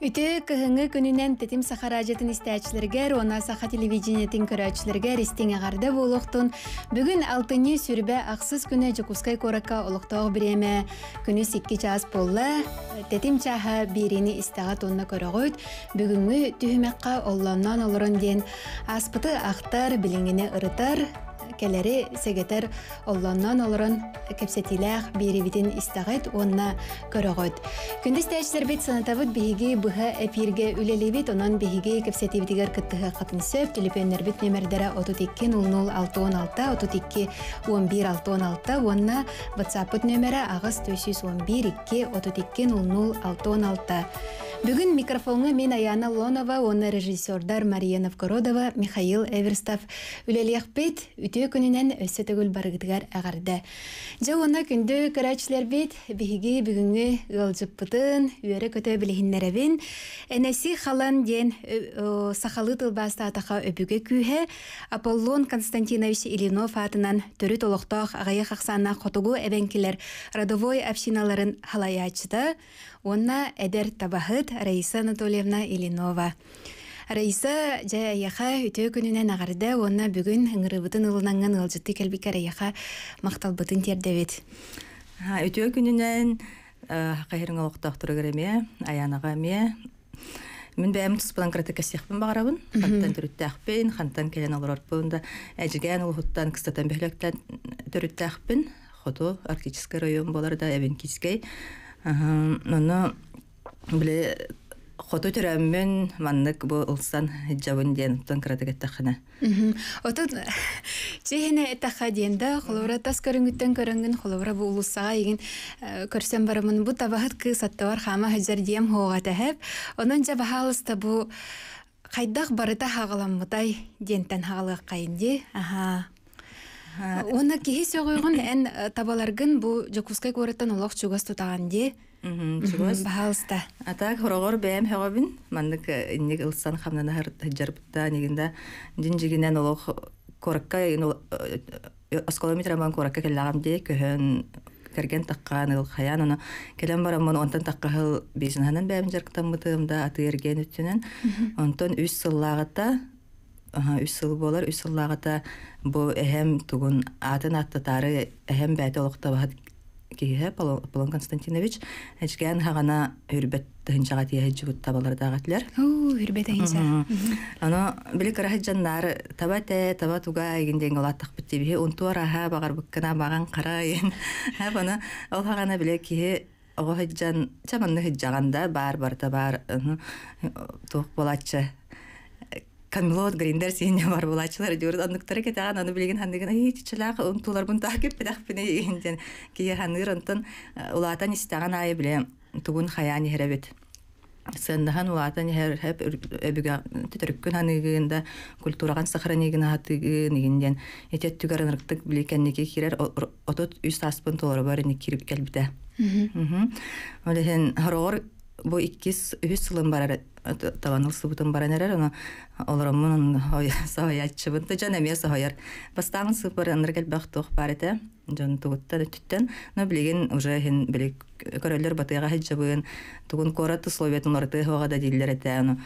Үті кыһыңы күнінен тетим сахаражатын истәчлергер, она саха телевидениетин көрәчлергер ристиң ағарды болуқтын. Бүгін алтыни сүрбө ақсыз күні Жокускай корака олықтау біреме. Күні сикки час болла, тетим чаха берені истаға оны көріғойт. Бүгінгі түйімекқа олланнан олырын ден. Аспыты ақтар, билиңини ырытар келери сегетер оллоннон олорон кепсетилах биривитин истагет онна көрөгөт. Күндүз тәҗрибәт санатавыт биһиги быһа эфирге үлелебит онан биһиги кепсетивдигер кыттыгы катнысып телефоннар бит номерлары 32 00 32 11 616, онна WhatsApp номері агыс 411 2 32 00 616. Бүгін микрофонға мен Аяна Лонова, оны режиссердар Мария Новгородова, Михаил Эверстав. Үлелек бет, үті күтүө күнүнен өссө төгүл барыгытыгар агарды жа уонна күндү көрәчлер бит биһиги бүгүнгү ылжыппытын үөрө көтө билиһиннеребин энеси халан диэн э, сахалы тылбааста атаха өбүгө күүһэ аполлон константинович илинов атынан төрү толохтоох агайы хаксаана хотугу эбенкилер родовой общиналарын халаячыта онна эдер табахыт раиса анатольевна илинова Раиса жаяха үтө күнүнен агарда онна бүгүн ыңырыбытын ылынаңган ылжытты келбик араяха макталбытын тердебет. Үтө күнүнен кайрын олуктак турагреме, аянага ме. Мен бәм туспылан кыраты кәсекпен бағарабын, ханттан түріттәқпен, ханттан келен алырарпын да, әжіген ұлғыттан кыстатан бәліктен түріттәқпен, хоту арктический район боларда, әбен кискей. Оны біле хоту төрөммүн маннык бу ылсан жабын диен тон кратагаттахана. Оту чехене этаха диенда холора тас көрүнгүттөн көрөнгүн холора бу улусага еген э, көрсөм барымын бу табахат кы саттавар хама хажар дием хоога тахеп. Онун жабахалыста бу кайдах барыта хагаламытай диентен хагалык кайынди. Аха. Оны кихи сөгөйгүн эн э, табаларгын бу жокускай көрөттөн олох чугас тутаган ди. Пожалуйста. А так, хорогор бэм хэгобин. Мандык э, инник ылсан хамна нахар жарбытта негенда. Дин олох коракка, э, э, коракка керген келем барам онтан таққыл бизнес анан бәм жарктан мытымда аты ерген үтүнен онтан үс сыллагыта аха үс сыл болар сыллагыта бу әһәм тугун атын аттатары әһәм бәте олокта бат киһе Полон Константинович эчкән хагана үрбет тынчага тиһе җүгүт табаларда гәтләр. Уу, үрбет әйсә. Ана биле кара хаҗаннар табате табатуга игенде иңлаттык бит дип, он туара ха багар буккана баган кара Ха бана ол хагана биле киһе Ого хаҗан, чаманны хаҗаганда бар бар та бар. Тук булачы Камелот, Гриндер, сине бар Члер, Дюрд, Анна, Ктори, Китая, Анна, Блигин, Анна, Гриндер, Хити, Члер, Унтулар, Бунтар, Кипедах, Пене, Индин, Киехан, Ирантан, э, Улата, Нистаган, биле Тугун, хаяны Хревит. Сендаган, Улата, Нихер, Хеп, Эбига, Титрикун, Анна, Гринда, Культура, Анна, Сахарани, Гнатиган, Индин, Ити, Тюгар, Нарктик, Бликен, Ники, бу иккис үс сылым барар табаныл сыбытын баран эрер оны олоромун саһаячыбын да жана эмие саһаяр бастаан сыпыр аныр келбах тух бар эте жон тугутта да түттен но билигин уже хин билек көрөлөр батыйга хаджабын тугун корат условиятын орты хога да диллер эте аны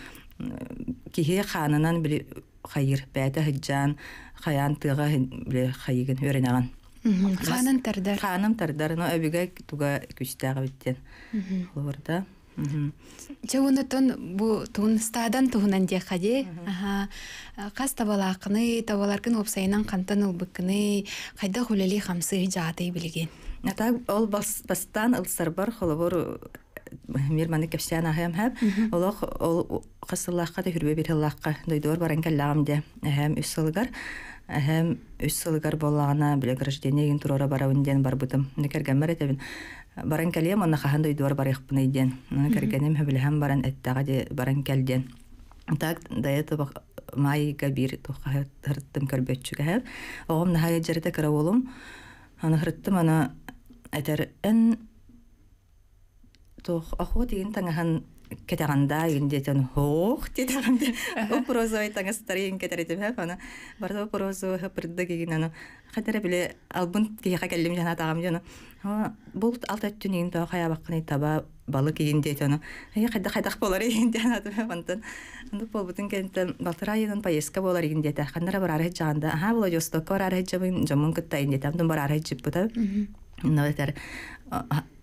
кихи ханынан били хайыр бәте хаджан хаян тыга били хайыгын өрөнөган ханын тардар ханым тардар но әбиге туга күчтәгы биттен олорда Чагунутун бу туун стадан туунан дехади. Э, аха. Э, кас табалакыны, табаларкын опсайынан кантан улбыкны, кайда хулели хамсы жатай билген. Ната ол бас бастан ылсарбар холобор э, мирманы кепсян ахем хәп. Олох ол кысыллакка да хүрбе бир хыллакка дойдор баран каллам де. Әһәм үсылгар. Әһәм үсылгар боллагына биле граждение ген турора бараунден барбытым. Некергәмәр әтәбин баран кәлем онна хаһан дойдуар барыхпын иден кергенем хөбүлэһэн баран эттаға де баран кәлден так до этого май габир тухаһа хырыттым көрбөтчүгэһэ оғом нахая жерете кыра болум аны хырыттым ана этер эн тох ахо деген таңахан кетағанда индетен хоох тетағанда упрозу айтаңыз тарин кетер деп ана барда упрозу хыпырды кеген ана хәтере биле албын киһәкә келлим жана тагам жана бул алта түнин то хая бакканы таба балы киин дейт ей қайда қайдақ хайдак болар иген жана тапантын анда бул бүтүн кентте балтыр айынан поездка болар иген дейт хандара бар арай жагында аха була жосток бар арай жабын жомун кыттайын дейт амдын бар арай жип бута наватар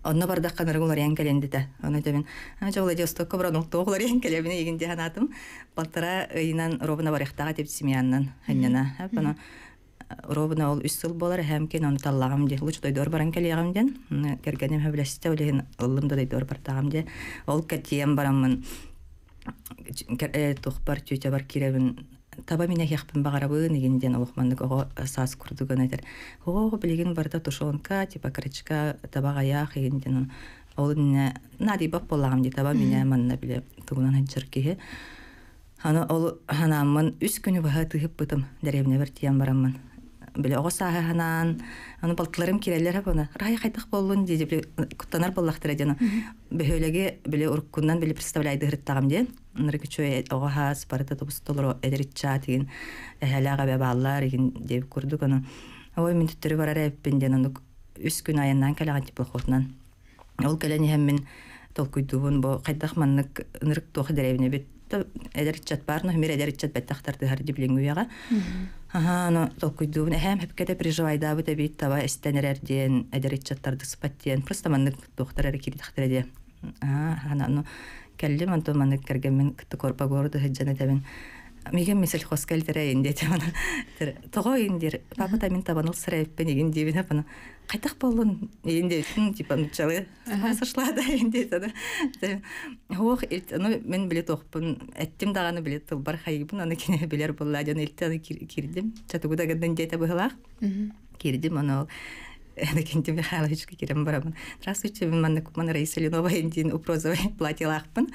онна барда канар гулар ян келен дейт аны жабын ана жабыла жосток кобра ноктоо гулар ян келебин иген дейт анатым балтыра ыйынан робуна барыктага деп семьянын ханнана апана робына ол үс сыл болар хәмкин оны таллагам де луч дойдор баран келегам ден кергенем хөбләсте үлен ыллым да бар бартагам де ол кәтием барамын э, тухпар тютя бар киребин таба мине хехпин багарабын дигенден улухмандык ого э, сас курдугөн этер ого билигин барда тушонка типа крычка табагаях дигенден ол не нади бап болагам де таба мине манна биле тугунан ханчыр кихе Аны ол ханамын үс күнү баһа тыһып бытым дәребне бер тиян барамын бүле оғы сағығынан, оны балтыларым керелер хап оны, рай қайтық болуын, дейді бүле күттанар боллақтыр әді оны. Бүйөлеге бүле ұрқыңдан бүле представляйды ғырып тағам дейін. «Э, Оныр күчөй оғаға спарта тобысы толыр оғы э, әдеритча тегін «Э, әләға бәбалар егін деп күрдік оны. Ой, мен түттірі бар әрі әппенден оны үс күн айыннан кәләған тип ұқытынан. Ол кәләне хәммен тол күйдіғын бұл қайтақ маңнық ұнырық тоқы дәрәуіне бетті. Әдеритчат барын, өмір әдеритчат бәтті ақтарды ғар деп ұяға. Ага, ну, так и думаю. Хем, как это переживай, да, вот это тава, если Просто мы доктор доктора рекили доктора де. Ага, ну, кэлли, мы то мы нык кергемин, кто корпа города, миген мисел хоскел терейин дете мана тер тогоин дир бабыта мен табан ул сырайыппен иген дебине мана кайтак болун иендейтин типа мчалы сошла да иендейт ана ох ну мен билет окпун эттим даганы билет тыл бар хайыбын аны кине билер булла жана илте аны кирдим чатугуда ганден дейт абылак кирдим ана ол Энакенти Михайловичка кирем барамын. Здравствуйте, мен Манна Раиса Ленова, Индин Упрозовой платила ақпын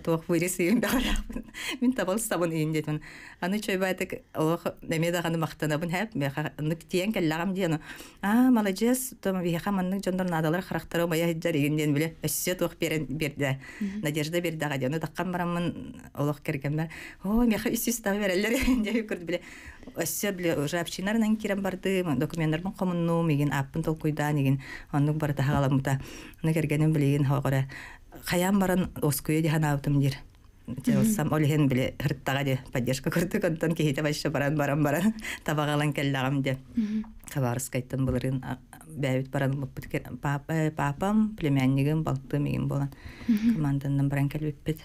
туох вырис иин бахарахпын мин табал сабын иин детмин аны чойбайтык олох эме даганы мактанабын хэп беха нык тиен келлагам диену а молодец тома биха маннык жондор надалар характары мая хиджар иген диен биле өссө туох берен берде надежда бердага диену таккан бараммын олох киргенмер о меха үсүс тагы берелер деп көрдү биле өссө биле уже общинарынан кирен бардым документтердин комунну мигин аппын толкуйдан эгин оннук бардахагаламыта ны киргенин билигин хогора хаян баран оскуя ди ханаутым дир. Тилсам олиһен биле хырттага де поддержка көрдүк онтон кейте башча баран баран бара табагалан келлагам ди. Хабарыс кайттан буларын бәбит баран э, папам, племяннигим, балтым мигим болан. Командандан баран келбеппит.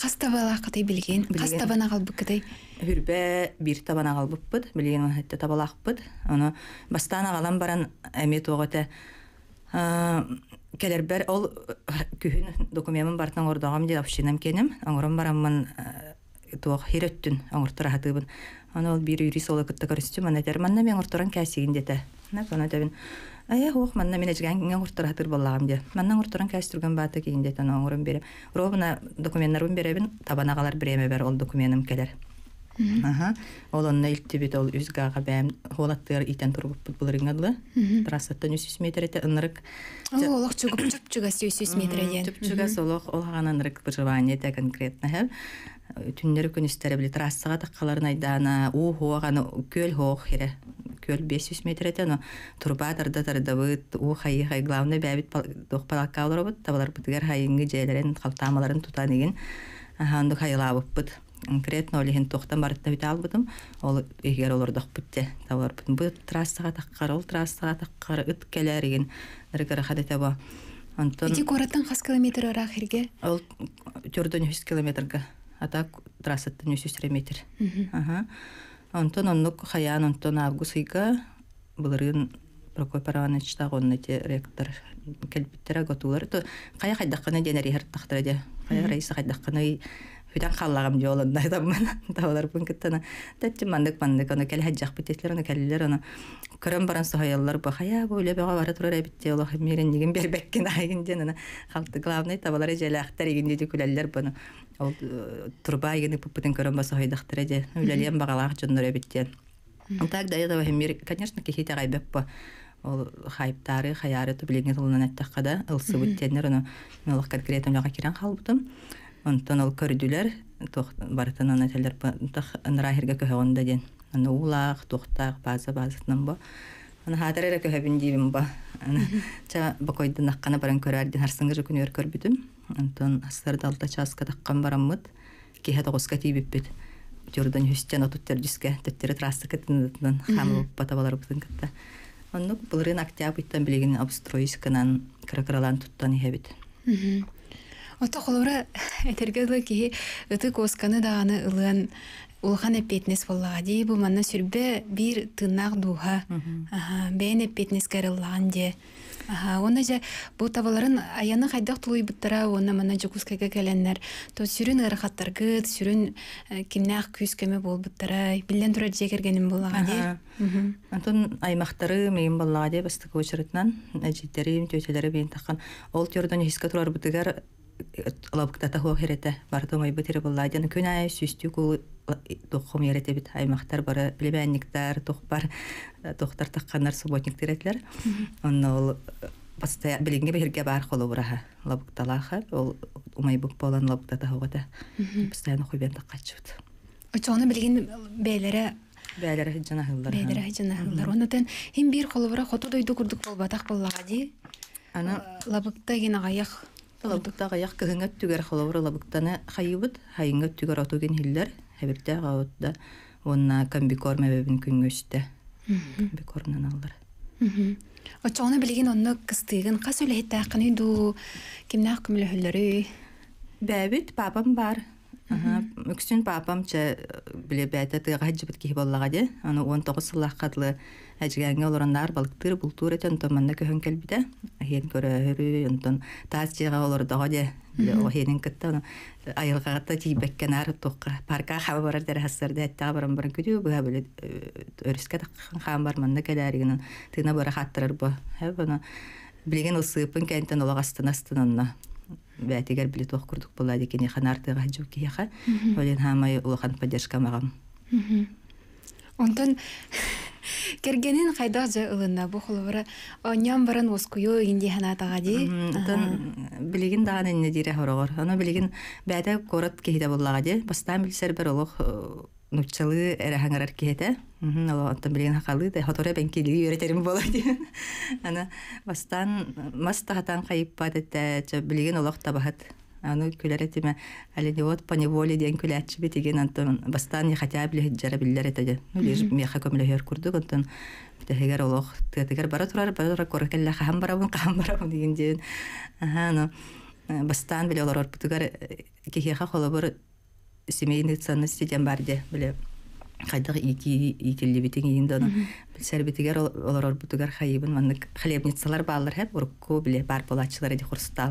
Каста бала кытай билген, каста бана калбык кытай. Хүрбе бир табана калбыппыт, билген хатта табалакпыт. Аны бастана калам баран эмет огыта. Кәләр бер ол күһүн документым бартын ордагым ди апшынам кенем, аңрым барам мен э, туа хиреттүн аңртыра хатыбын. Аны ол бир юри сола кетте көрсөм, мен әтер менне мен ортаран кәсигин дите. Мен аны дәвин. Ая «Э, хоох менне мен эзгән кенге ортара хатыр боллагым ди. Менне ортаран кәс турган бата кенге дите, аңрым бере. Ровна беребин, табанагалар бере мәбәр ол документым келер Аха. Ол онна илтте бит ол үзгаға бәм холаттыр итен тұрып бұлырың адлы. Трассаттан 300 метр әті ынырык. Олық чүгіп чүгіп чүгіп 300 метр әйен. ынырык э, таққаларын айдана, о хоғаны көл 500 метр әті, но тұрба тұрда тұрда бұд, о хайы хай главны доқ бұд, табалар хайынғы қалтамаларын тұтан еген. хайыла конкретно тоқтан тохтан барытта үтә албытым ол егер олордох бүтте табар бүтүн бу трассаға таккар ол трассага таккар онтон қас километр ара ол төрдөн үш километрге ата үш жүз ага онтон оннук хаян онтон август ыйга былырын то қая қайдаққаны қая қайдаққаны бүтән халлагым ди олында табалар тавалар бун кеттана тәтчи мандык мандык аны кел хаджак битесләр аны келләр аны көрәм баран саяллар ба хая бу ле бага бара турар битте олах мирен деген бербеккен айгын дена халты главный тавалар җәләхтәр иген диде күләлләр буны ол э, турба иген бүтән көрәм баса хайдактыр иде үләләм багалак җоннар битте так да давай мир конечно кихите гайбеп по ол хайптары хаяры тублеген тулынан әттәққада ылсы бүттенер оны мелақ конкретно млаға кирен қалбытым он тонал кырдылар тох бартана нәтәләр тох нра хергә кәгәндә ди аны улак тохтак базы базыннан бу аны хәтерәрә кәгәндә ди бу аны ча бу койды наккана барын көрәр ди һәрсәнгә җыкны ер көр бүтән астарда алта часка таккан барамыт кеһә дә госка тиеп бит җордан һүстән атып тәрҗискә тәттәр трасса кетендән хәм патабалар үтен кәттә аны бул рынок тәбиттән белегенә абстройскынан кракралан туттан иһә бит Ото холора этергелы өті ыты косканы дааны ылын әппетінес эппетнес дей бұл маңна сүрбі бір тұнақ дұға бәйін әппетінес кәрі кэрыллаган де оны жа бұл табаларын аяны хайдак тулуй буттара, онна мана жукускага келеннер. То сүрүн ырахаттар гыт, сүрүн кимнах көмі бол бұттыра, білден турар жекергенім болага де. Антон аймақтары мейін боллага де бастық өшіретінен әжеттері, төтөлөрү бейін таққан. Ол төрдөн хиска турар бұтығар лабыктата хуох ирэтэ бартомай бытыры булладын күнай сүстү кул э, тохом ярете бит аймактар бары племянниктар тохбар э, тохтар такканар субботниктер этлер онно ол э, паста билинге бирге бар холу бураха лабыкталаха ол умай бук болан лабыктата хугата постоянно хуйбен таккачыбыт очоны билген бээлери бээлери хиджана хыллар бээлери хиджана хыллар онотен хим бир холу бура хоту дойду курдук болбатак боллага ди аны лабыкта ген агаяк Лабыктағы аяқ кыһыңа түгер халавыр лабыктаны хайыбыт, хайыңа түгер отуген хиллер, хабирте гавытта, онна комбикор мәбәбін күнгөште, Комбикорнан алдыр. Очоғына білген онны кыстыгын, қас өлі хетті ақыны ду, кемнақ күмілі хүллері? Бәбіт, папам бар. Үксін папам чә біле бәті тыға жібіт кейболлаға де, оны 19 сылақ қадылы Әжігәңе олораннар балыктыр бултура тен томанна көһөн келбите. Хен көрөһөрү онтон тас жыга олордого де. Охенин кытта айылгата тийбеккен ар тукка парка хаба барар дер хасырда атта барам баран күдү бу хабылы э, өрүскө хам барманда келәригин тына бара хаттырыр бу. Хә буны билген усыпын кентен олагастын астынанна бәтигер билет ох курдук була дикени ханартыга жуки яха. Олен хамай улахан поддержка магам онтон кергенин кайда же ылына бу холовара оньян баран оскую инди ханатага ди тон билигин даган энне дире хорогор бастан билсер бер олох э, нучалы эрахаңарар кехете ол онтон билигин хакалы да бен үйрөтерим бастан мастахатан билигин аны күләр этиме әле де вот поневоле ден күләтчи бит иген антон бастан хотя бы хиджара билләр этеде ну лиш меха көмле хер күрдүк антон тегер олох тегер бара турар бара турар коркелле хам барабын хам барабын дигенден аха ну бастан биле олар бутугар кехеха холобор семейный ценности ден ди биле хайдах ики икелли битин инде аны билсәр битигер олар бутугар хайыбын манны хлебницалар баалар хеп урукку биле бар болачылар ди хурстал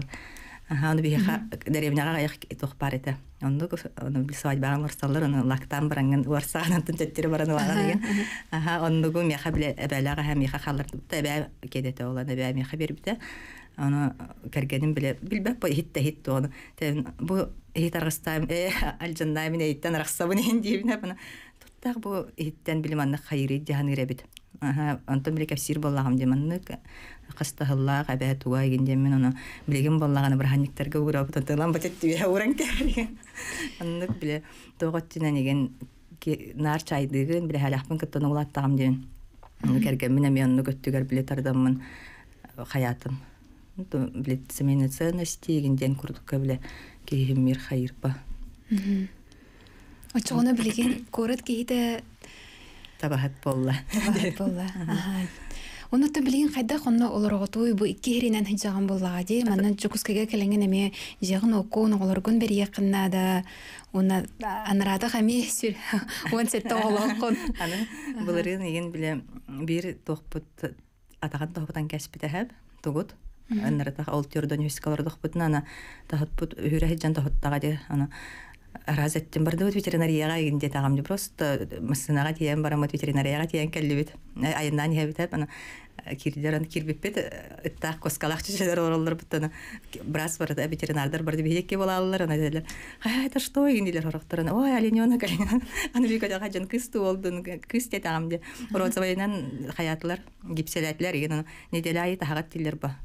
Аны биһа гаяк бар оны бисавай баран ларсталлар оны лактан баранган варсагынан төнтәттер баран Аха, гу бә да бә мәхә Аны кергәнен белә билбәп бу хитте хитте Тән бу хитаргыстан э алҗанда онто бирек сир боллагам деманны кыстыһыллар кабе туга гинде мен аны билгем боллаган браханиктер гөрө бута тылан бетет ди уран кери анны биле тогот тина неген нар чай деген биле халахмын кытты нулат тагам ден керге мен мен аны көттүгөр биле тардамын э, хаятым то биле семейный ценности гинден курдукка биле кейим мир хайырпа Ачыгына билеген көрөт кейде табахат болла. Табахат болла. Онутту билигин хайда хонно олорготуй бу икки хиринен хижаган боллага де маннан чукускеге келенген эме жагын окуун олоргун бери якыннада уна анрада хами сүр он сетте олоргон аны буларын еген биле бир тохпут атаган тохпутан кәсбите хәп тугут анрата ол төрдөн үскалардык ана тахат бут үрәһиҗан тахаттага де ана раз эттим барды вот ветеринарияга инде тагамды просто мысынага тиен барам вот ветеринарияга тиен келлибит айынан иһебит ана кирдеран кирбиппет ыттаах коскалах чечелер ороллар буттана брас бар ветеринардар барды билекке болалар ана делер хай это что индилер ороктор ой олененок олененок ана бик ага жан кысты болдун кыс те тагамды ороцавайнан хаятлар гипселятлер иген неделя ай тагат тилер ба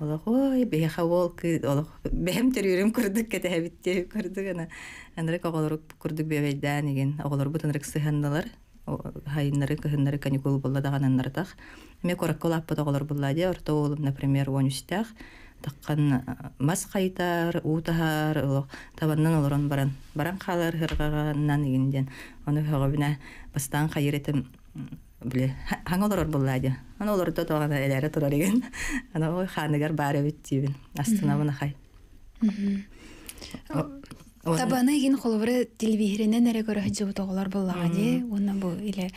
ой бэха ол кы олох бэм төрүрүм курдук кетэ битте курдук ана анрык оголорук курдук бебейдан иген оголор бутун рык сыханналар хайыннары кыхыннары каникул булла даган аннартах эме коракка лаппыт оголор булла де орто уулум например он үстях таккан э, мас кайтар уутахар олох табаннан олорон баран баран халар хыргаганнан игинден ону хогобина бастан хайыр этим биле аңа олар булладя ана олар то тогана элере турар эген ана ой ханыгар баары бит тибин астына мына хай табаны эгин холбары телевизорунан эре көрө жыбы тоголор буллага же уна бу иле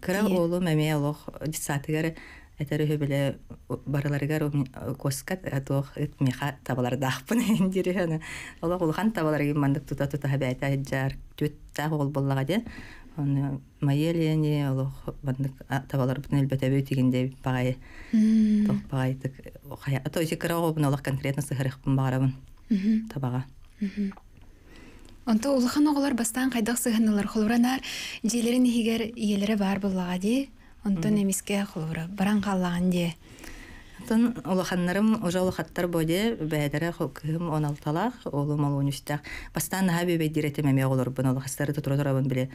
кыра олу меме олох дисатыгар этере хөбеле барыларыгар коска туох миха табалар даахпын индири ана олох улхан табалар мандык тута тута хабайта жар түттә ол буллага же оны майелени олох бандык табалар бутун багай тох багай тик хая конкретно сыгырык бун табага онто улахан бастан кайдак сыгыналар холуранар желерин хигер иелери бар буллага ди онто немиске холура баран ди Тон улаханнарым уже улахаттар боде 16 лах, олы мал 13 Бастан олар бун улахастары тутыра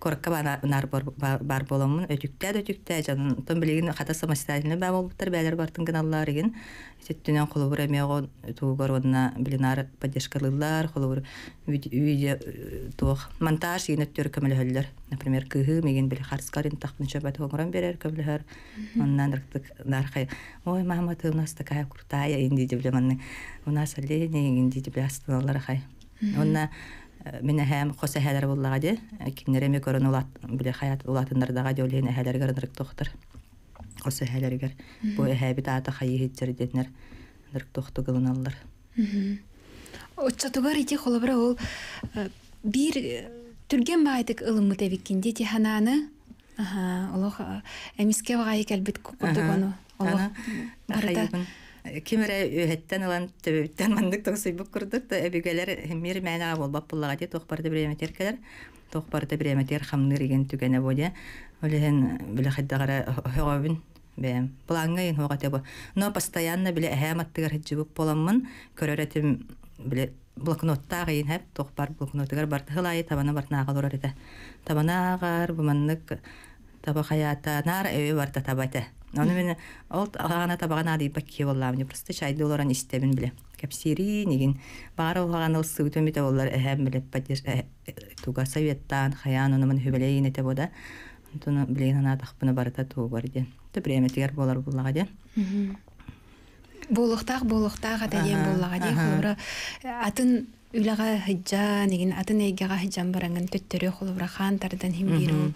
корка нар бар боломун өтүктә өтүктә жанын тон билеген хата самостоятельно бәм булыптар бәләр бартын гыналлар иген сеттенен кулыбыр эмего тугор онна билинар поддержкалылар кулыбыр видео э, тох монтаж иген өттөр көмөлһөллөр например кыһы меген бил харскарын тахтынча бат оңран берер көмөлһөр оннан рыктык нархай ой мама ты у нас такая крутая инди диплеманы у нас олени инди дипле остановлар хай онна мен һәм қоса хәләр буллага ди кинереме көрөн улат биле хаят улатындардага ди улен хәләр гөрнрик тохтыр хоса хәләргә бу хәбит ата хәйе хиттер дитнер дирк тохты гылыналлар отчатугар ити холобра ул э, бир э, түрген байтык ылымы тебиккинде ти хананы аха олох э, эмиске вага икәлбит кукутугону олох кимере өһеттен алан төбөттен мандык токсуйбук курдук да эбигелер мир мәна болбап буллага ди тохбарды биреметер келер тохбарды биреметер хамныр иген түгене боде олехен биле хайдагара хөгөбүн бэм булаңгайын хога тебо но постоянно биле эхэм аттыгар хиджибуп боламмын көрөретим биле блокнотта тоқпар хэп тохбар барты хылай табана бартнага лорарыта табанагар буманнык таба хаята нар барта табайты. Оны мен ол ағана табағана дей бакки болла мне просто чайды оларан истебин биле. Капсири нигин бары ағана ол сыгытым бите олар эхэм биле поддерж э, э, туга советтан хаян оны мен хөбелейин эте бода. Антон билейин ана тахпына барата туу бар ден. Ты преметер болар буллага ден. Булуктак булуктак атайын буллага ден. Э, атын үлэгэ хэджа, нэгэн атын эйгэгэ хэджан барангэн төттөрі хулавра хан хим биру.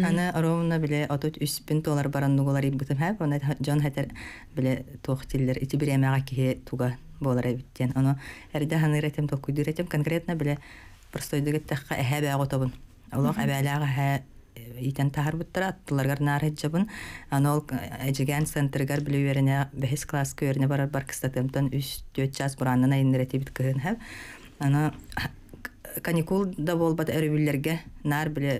Ана ровна біле отут үспін толар баран нугулар ибутым хэб, она джон хэтэр біле тух тиллер, ити бір эмэгэ кихэ туга болар эбиттен. Оно эрдэ хан ирэтэм, тух күдүрэтэм, конкретна біле простой дэгэт тэхэ эхэ табын. Олох эбэлэгэ итен таһар буттар аттылар гар нарыт җабын аны ул әҗиган э, центрга билә йөрәнә бис класс көрне бар бар кистәтемтан 3 4 час бурандан инде тибит кыгын һәм аны каникул да булбат әрбиләргә нар биле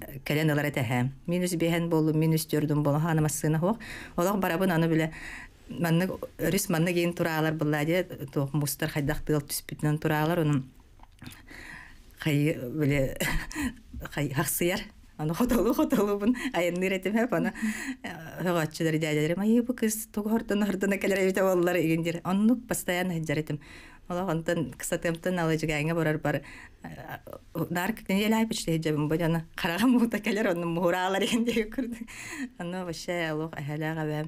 э, календар әтә һәм минус бехен булу минус 4 дин булу ханым сыны хок алар барабын аны биле менне рис менне гейн туралар булла ди тох мустар хайдак тыл түспитнән туралар аның хай биле хай хаксыр Аны хаталы хаталы бун. Айын нерәтем һәп аны хәгатчәләр э, дә әйләдер. Мәй бу кыз тугырдан ардына келәр әйтә баллар дигәндер. Аны постоянно һиҗәр итәм. Алагандан кысатемтен алыҗыга яңа барар бар. Дарк э, э, кенә лай пичтә һиҗәм буяна. Караган бу тәкәләр аны мөһрәләр дигәндер. Аны вообще алык әһәләгә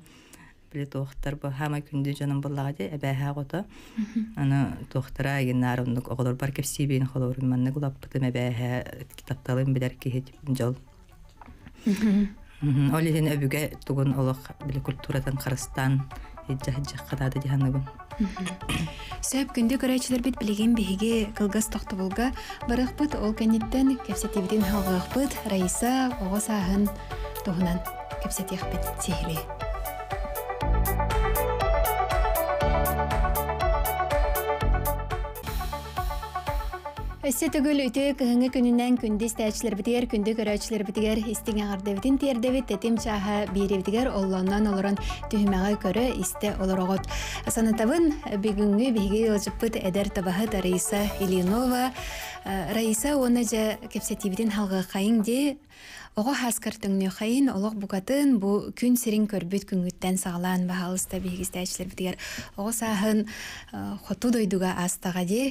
биле туохтар бу хама күндү жаным буллага де эбэһэ гото аны тоқтыра агеннар онук оғылыр бар кеп бейин холорун манны гулаппытым эбэһэ китапталым билер кихет жол Олеген өбүге тугун олох биле культурадан карыстан эджахджах кадады диханыбын. Сөп күнді көрәчілер бит білеген беге қылғыз тоқты болға барықпыт ол кәнеттен кәпсетебеден халғықпыт Раиса оғыз ағын тұғынан кәпсетеқ бет Әссе түгіл үтік ғыңы күнінен күндіз тәчілер бітігер, күнді көрәчілер бітігер, істіңе ғардебітін тердебіт тәтім чаха беребітігер олланнан олырын түйімәға көрі істі олырығыт. Санатавын бүгінгі бігі елжіппіт әдәр табахы Раиса Илинова. Э, Раиса оны жа кепсетибітін халғы қайын де, оға хаскартың қайын олық бұғатын бұ күн сірін көрбіт күнгіттен сағалан бағалыста бейгізді әчілер бітігер. Оға сағын құты э, дойдуға астаға де,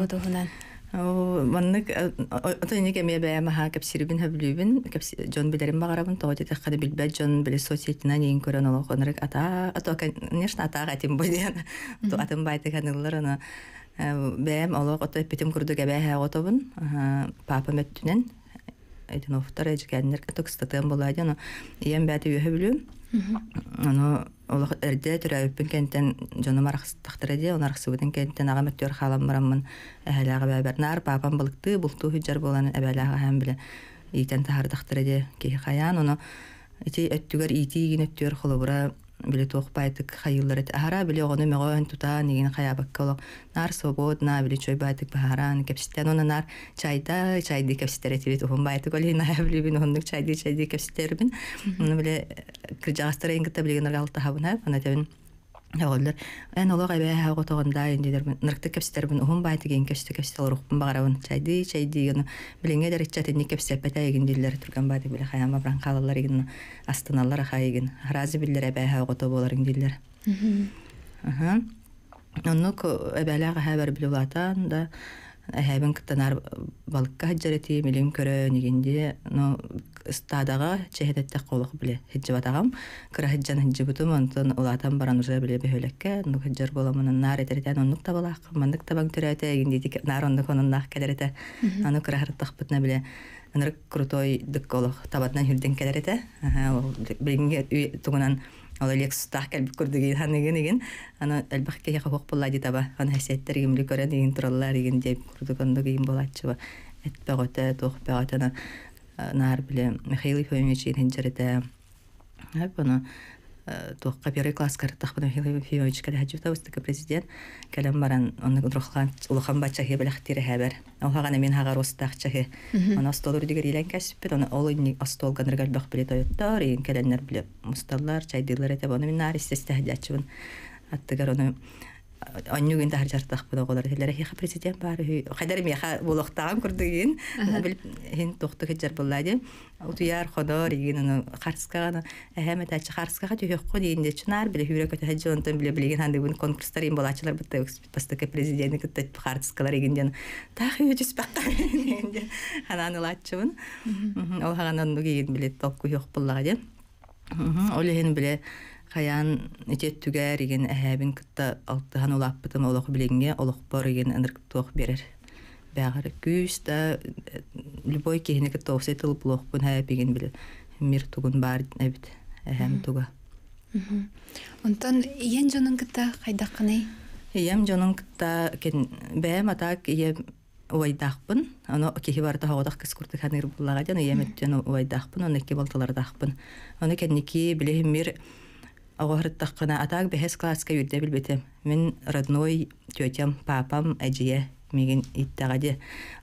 бұдығынан. Ау, маннык, ату э, не ка мея бая маха, капсирибин, хабилибин, капсирибин, джон билерим багарабын ғарабын, то отиды хады билбад джон, били, сосетіна, не инкоран алаху, анарик, ата, ату, ата, гатим, боди, ату, атын байты, ганилыр, ана, э, бая ма алаху, ату, битим курды габая ха гатобын, ага, папа мэт тюнен, айдин, ofutar, ajik anir, ato kistatayim bolaydi, Оно олох эрдэ төрәүпен кентен жону марах тахтырады, он арах сүгүдэн кентен ага мөттөр халам мураммын әһәләгә бәбәр нар папам булту хуҗар булган әбәләгә һәм биле итен тахтырады. Ки хаян оно ити әттүгәр ити били тох байтык хайылларыт ахара били огону мегоен тута нигин хаябакка лог нар свобод на били чой байтык бахаран кепситтен она нар чайда чайди кепситтере тири тухун байтык оли на хабли бин ондык чайди чайди кепситтер бин били кыржагастар энгита били генерал тахабын хайп ана Әгәлдер, ән олы гәбә һәгә тоғында инде дәр нәркте кәпсәтәр бен уһын бай дигән кәсте кәсте рухпын багарабын чайды, чайды ген Билеңгә дәр чаты ни кәпсә пәтә диләр турган бай дигән хаям абран калалар игән астыналар хаигән. Разы билләр әбә һәгә то булар инде диләр. Аһа. Онны к әбәлә э, хәбәр булатан да әһәбен э, кытанар балыкка хаҗәрәти милем көрә нигенде, ну ыстадаға чехететте қолық біле хиджибатағам кыра хиджан хиджибутум онтон улатан баран уже біле бөхөлекке ну хиджар боламын нар этеретен оннук табалаах мандык табаң төрөте гиндитик нар оннук онуннаах келерете аны кыра харыттахпытна биле ынырык крутой дык колох табатынан хүрден келерете билинге үй тугунан ол элексустаах келбик курдуги ханыгынигин аны элбахке яхохок булла дитаба аны хасиеттер гимли көрен дигин тураллар дигин деп курдугондугин болатчыба этпеготе тухпеготена нар биле Михаил Ефимович инженерде хапна тоққа бере класс кер тақ биле Михаил Ефимович кел хаҗи тавысты президент келем баран аны рухан улыхан бача хе биле хәтере хабар аһага мен хага рус тақча хе аны столдыр дигер илән кәсип бит аны ол инде столга дигер бак биле тайтар ин келәннәр биле мусталлар чайдырлар әтеп аны мен нар истәһәҗәчүн аттыгар аны оннугин да харжартах буда голар хилер хиха президент бар хи хадар миха болохтаган курдугин бил хин тохту буллади утуяр ходор игин харскана эхеме тач харскага тюх кодин де чунар бил хюре кот хаджон тон бил конкурстар президент харскалар хананы ол толку хаян итет түгәр иген әһәбин кытта алтыхан улаппытым олох билеңге олох бор иген ынырктуох берер. Бәғыр күс да э, любой кехнеке тоғсы тылып олох бұн хәп иген біле. Мир тугун бар әбит әһәм туга. Онтон иен жонын кытта қайдақ қанай? Ием жонын кытта кен бәм атак ием уайдақпын. Оны кехи барда хоғдақ кис күрді ханыр бұллаға ден ием өттен уайдақпын. Оны ке балталардақпын. Оны кәнеке біле мир оғырыттаққына атаак бэхэс класска үйдэ билбитим Мен родной тетям папам эджие мигин иттагади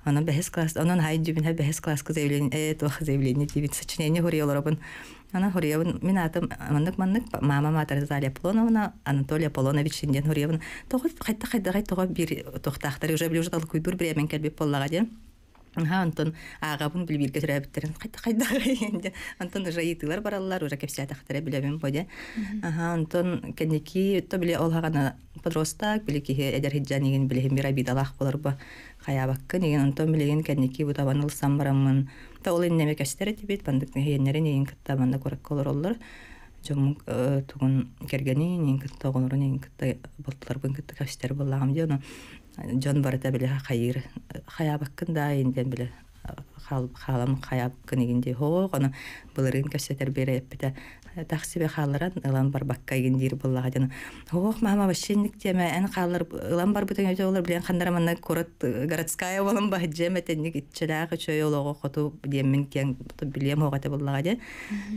Оның бэхэс класс оның хай дюбин хай бэхэс класска заявление этох заявление дюбин сочинение хуриолоробун она хуриябын мен атым маннык маннык мама матар залия полоновна анатолия полонович синден хуриябын тогуз кайта кайдагай тога бир тохтахтар уже бил уже талкуйдур бирэмин келбип боллагади Аха, антон, ага, бун бил бир кетерә Кайта кайта инде. Антон уже итилар баралар, уже кепсе атахтыра билебен боде. Аха, антон, кенеки то биле олхагана подросток, биле ки эдер хиджанигин биле мира бидалах болар ба. Хая бакка, неген антон билеген кенеки бута ванал самбарамын. Та ол инне ме кештер этибит, бандык нехенлери неген кытта банда корак колор олар. Жом э, тугун кергени, неген кытта гонору, неген кытта болтлар бун кытта кештер болағам жон барыта биле хайыр хаябаккын да инден биле халам хаябаккын игинде хоо гана былырын көрсөтөр береппите тахсибе халыран ылан бар бакка гиндир буллага жана ох мама вощенник теме эн халыр ылан бар бүтөн өтө олар билен хандар корот э, городская болом ба жеме тенни гитчелага чөй олого хоту демин кен билем огата буллага же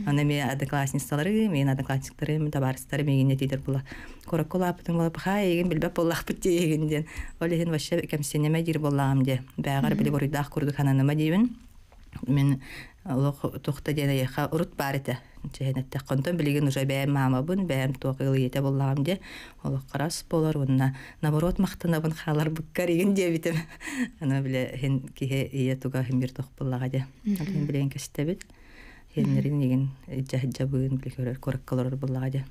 аны ми одноклассницалары мен одноклассниктары мен табарыстары мегине тидер була корот кулаптын болуп ха еген билбеп буллак бит дегенден олесен вообще кемсенеме дир буллагам же баагар биле боридак курдук ананыма деймин мен Олох тухта дена яха урут барыта. Чехенетте контон билеген уже бәм мама бун бәм туагылы ете боллам де. ол карас болар онна наоборот мактана бун халар буккар иген де битем. Ана биле хен кихе ие туга хем бир тох боллага де. Алген билен кесте бит. Хеннерин иген жахджа буын биле көрөр кораккалар боллага де.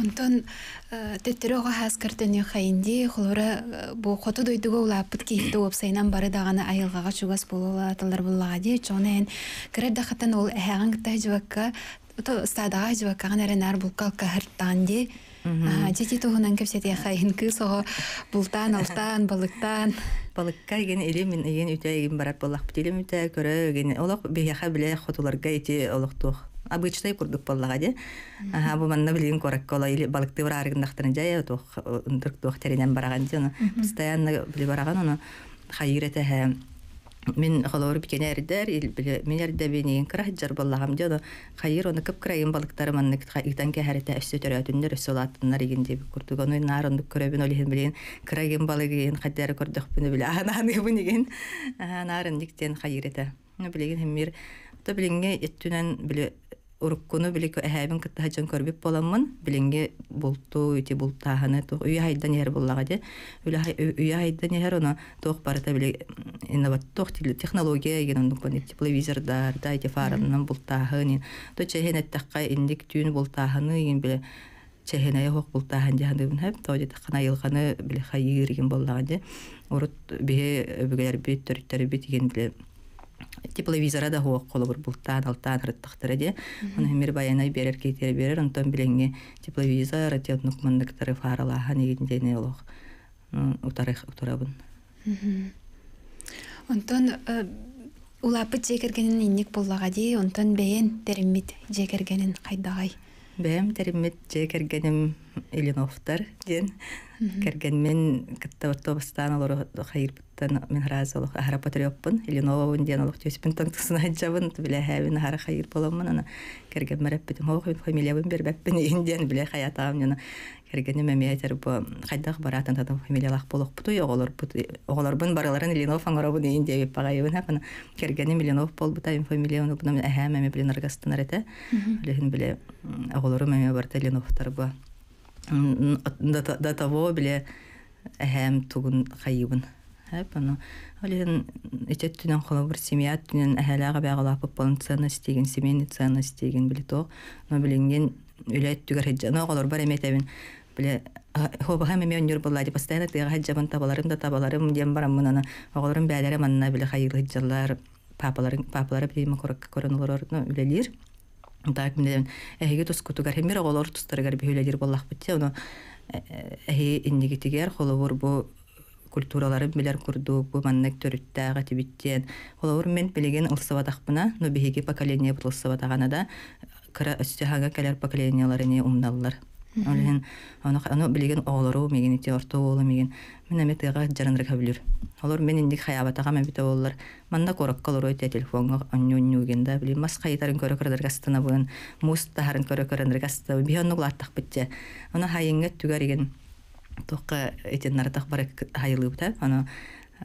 Онтон э, теттере оға хаскартыны хайынди холора э, бу хоту дойдуга улаппыт кейхте сайнан бары дағаны айылғаға чугас болула аталар буллаға де чоғнен кірер дақаттан ол әғаң кытай жывакка стадаға жываккаған әрінар бұлқал кахырттан де Дети туһунан кепсете хайын кы соға бултан алтан балыктан балыкка ген элемин ген барат барап болақ бителем үтә көрә ген олақ бияха биле хотуларга ите олақ обычный курдук баллагаде бу манна билин корак кола или балыкты бара арыгындактан жая тох ындырк э, тох теренен бараган жана постоянно били бараган аны хайрете хэ мен холор бикене эрдер ил биле мен эрде бенин крах жар баллагам жана хайр оны кып крайын балыктары манна итан ке харете өсө төрөтүндөр солаттындар иген деп курдук аны нарындык көрөбүн олихин билин крайын балыгын хаддер көрдөк бүнү биле ананы бунигин нарындыктен хайрете билеген хемир Та билинге еттүнен биле уруккуну билик эһэбин кытта хаҗан көрбүп боламмын билинге булту ити бултаһаны тох үйе хайдан яр буллага де үй хайдан яр оны тох барыта били инноват тох технология ген онду кон телевизордар да ити фараннан бултаһын то чехене такка индик түн бултаһыны ин биле чехене хок бултаһын жаһандыбын хэп то жете кана йылганы биле хайыр ген боллага де урут бие бүгелер бит төрттөр бит ген биле Тепловизора да хуок колобур бултан алтан рыттахтыра де уну химир баянай берер кетер берер онтон билеңге телевизор тетнук мындыктары фаралахан не олох утарых утарабын онтон э, улапыт жекергенин инник буллага дии онтон бейен теремит жекергенін кайдагай Бәм тәремет же кергенем илиновтар ден. мен кытта автобустан олору хайырбыттан мен разы олох ахара патриоппын. Ильиновын ден олох тюспен тантысына жабын. Біле хәвін ахара хайыр боламын. Керген мәрәппетім. оқ мен фамилиябын бербәппін. енден біле хаятағым ана Эргене мәмәйтер бу хайдах баратын татым фамилиялах болох буту оголор буту оголор бун бараларын Ленов аңгара бу дейин деп пагайыбын хапын кергене Миленов бол бута фамилия уну бунам әһә мәме билен аргастын арата. Лехин биле оголору мәме барта Леновтар бу. До того биле әһәм тугун хайыбын. Хапын Олен этет түнен қолы бір семья түнен әхәләға бағылапы полын ценность деген семейный ценность деген білі то, Но білінген үләт түгер хеджаны оғалар бар әметәбін. Бле, хоба хәмме мен йөр булды, постоянно тегә хаҗабан табаларым да табаларым, дим барам мен аны. Агаларым бәләре менә бле хәйр хаҗҗалар, папаларым, папалары бийме күрә күренәләр, үләләр. Так мен әһигә төскү тугар хәмме агалар төстәргә бийләләр буллах бит. Аны әһи инде гитегәр холовор бу культуралары белән курду, бу мәннәк төрөттә гәти биттен. Холовор мен белегән урсавадак буна, ну бийге поколение булсавадаганда, кара өстәгә кәләр поколениеләренә умналлар. Олен оно оно билеген оолору меген ити орто оолу меген мен эме тыга жаранрак хабилер. Олор мен индик хаябатага мен бите ооллар манна корак колору ите телефонга оннюнюген да били мас кайтарын көрө көрдөр гастына буын мус тахарын көрө көрөндөр гаста бионну латтак битте. Оно хайынга түгәр иген тоққа итен наратак барак хайылыбыта. Э, оно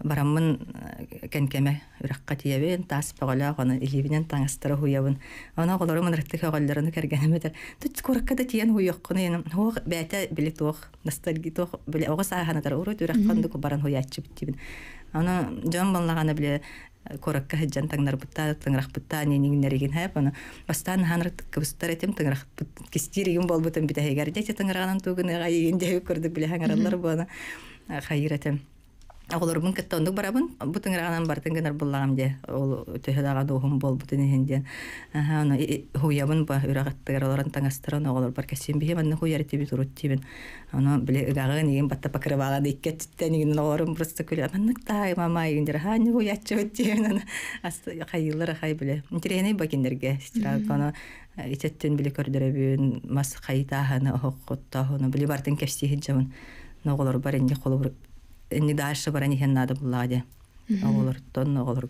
бараммын э, кенкеме үрәккә тиябен тас пәгәлә гына илибинен таңыстыры хуябын ана голары мен рәттә хәгәлләрен кергәнемдер тут күрәккә дә тиян хуяк кына ен хуак бәтә биле тох ностальги тох биле ага сахана тар уры баран канда күбаран хуячы битибен ана җан биле көрәккә һәҗән таңнар бутта таңрак бутта ни нигеннәрген һәп аны бастан ханыр кыбыстар этем таңрак кистирген бол бутын битә һәгәр дә таңраганын түгене гайен дә күрдек биле хәңәрәләр буны э, хәйрәтем Агылар мен кеттән дә барабыз. Бу тыңрагынан бар тыңгыр булдым ди. Ул төһә дә гадуһым бул бу тыңын ди. Аһа, аны хуябын ба үрәгәттә гәрәләрен таңастыра, агылар бар кесен бие менә хуяр тибе турып тибе. Аны биле гагын ен батта пакырвала дик кеттә нигән нәрәм просто күлә. Аны тай мама инде гәни хуяч төтен. Асты хайыллар хай биле. Интерене бакендергә сетрагына итеттен биле кердерәбен мас хайтаһаны хоккотта хоны биле бартын кесте хиҗәмен. Ногылар бар инде ни дашы бара ниһен нады булады. Олар тонна олар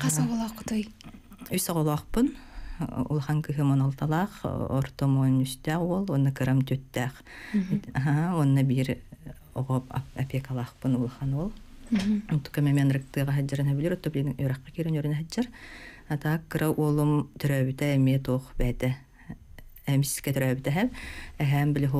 Каса була кытай. Үсә була кыпын. Ул хан кыһы орто моң үстә ул, аны карам төттәх. Аһа, аны бир огып апекалак пын ул хан ул. Ут кем мен рәктәгә хәҗәрне белер, ут бин ирәккә кирен йөрен хәҗәр. так кыра улым һәм биле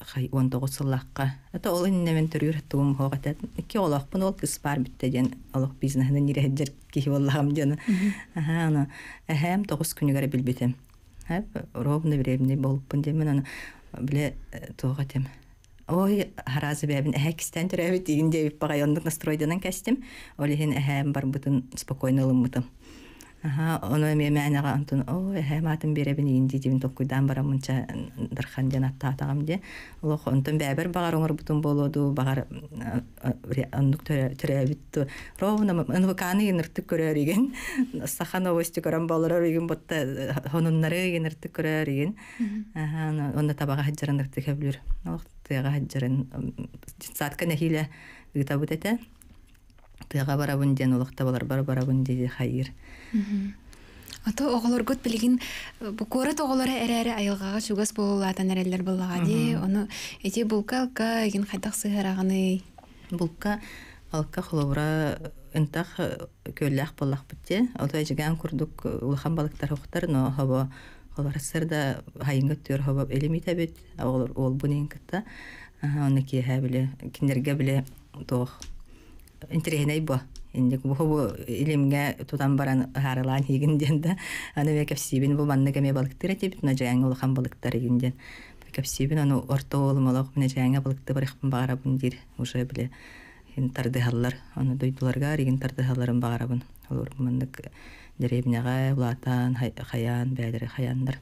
хай он тогус сыллаққа ата ол иннемен төрүр туум хогат. ки олоқпын ол кыс бар биттеген олоқ бизнесне нирехджер кихи боллахам жана аха ана эхэм тогус күнүгәре билбитем хэп ровно времени болуппын демен ана биле э, тоға тем ой харазы бәбін әһә кистән төрәбі дегенде біп бағай ондық настройданан кәстім олехен әһәм бар бұтын спокойнылым бұтым Ага, оно эме анага ой о, эһэ маатын беребин инди дивин токкуйдан бара мунча дархан жана татагам де. Лох онтон бәбер багар оңор бутун болоду, багар андык э, э, төрөбүттү. Ровно НВКны инертик көрөр иген. Саха новости көрөн болор иген, ботта э, хонуннары инертик көрөр иген. Ага, онда табага хаджарындык текеблүр. Лох тыга хаджарын сатка нехиле гытабыт эте тыга барабын диэн улакта болар бар барабын дии хайыр ото оголоргут билигин букорат оголора эрээри айылгага чугас болулаатан эрелер буллага ди ону эти булка алка эгин хайдак сыхараганы булка алка холобура ынтак көллях боллах битте ото эжиган курдук улахан балыктар уктар но хобо холбарастар да хайынгы төр хобо элеми оголор ол бунин кытта оны киэхэ биле кинерге биле тоох интерегеней бо инник бу илимге тутан баран харылан хигин денде аны ве кепсибин бу манны кеме балыктыр бит на жаңы улхан балыктар игин ден кепсибин аны орто олмолок мен жаңы балыкты барыхпын багарабын дир уже биле ин тардыхаллар аны дуйдуларга игин тардыхалларын багарабын олор мандык деревняга улатан хаян бәдер хаяндар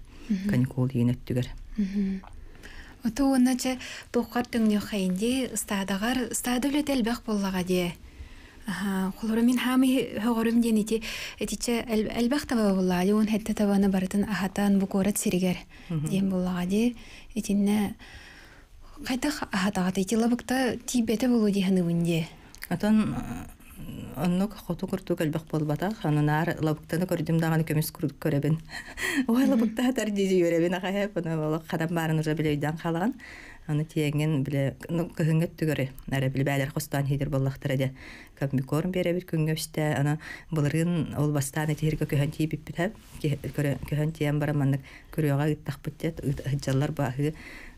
каникул игинеттүгер Оту унача тоққар түңне хайынде ұстады стадылы тәлбәқ боллаға де холоромин хамы хогорум диэн ити этиче элбах таба булла ди он хетте табаны барытын ахатан бу корат сиригер диэн буллага ди итинне кайта ахатагата ити лабыкта тибете болу ди ханыбынде атан э, оннук хоту куртук элбах болбатах ананар лабыктаны көрдүм даган көмүс көрөбүн ой лабыкта тардиди көрөбүн ахаеп аны болок кадам баарын уже билейдан калаган аны тиеген биле ну кыһыҥгы түгөрү эре биле бәлер хостан хидер боллахтар эде капмикорм бере бир күнгөстә ана былырын ол бастан этирге көһөн тиип битә көһөн тиен бараманнык күрөөгө ыттахпыт дет ыджаллар баһы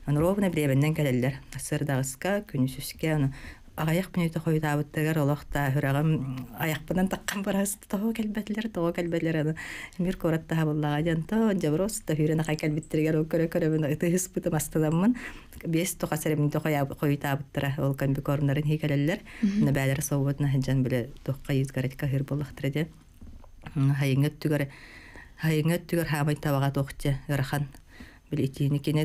аны ровно билебеннен келелер сырдагыска күнүсүскә аны агаях мен өтө хойтаабыттагар олохта таққан барасты тоо келбетлер тоо келбетлер аны мир кораттаха буллага жанто жабросто хүрен акай келбеттергер ол көрө көрөмүн тыыспытым астыдаммын бес тока ол бәлер сообутна жан биле токка изгаретка де хайыңа түгөр хайыңа түгөр хамай табага токча ырахан биле итини кене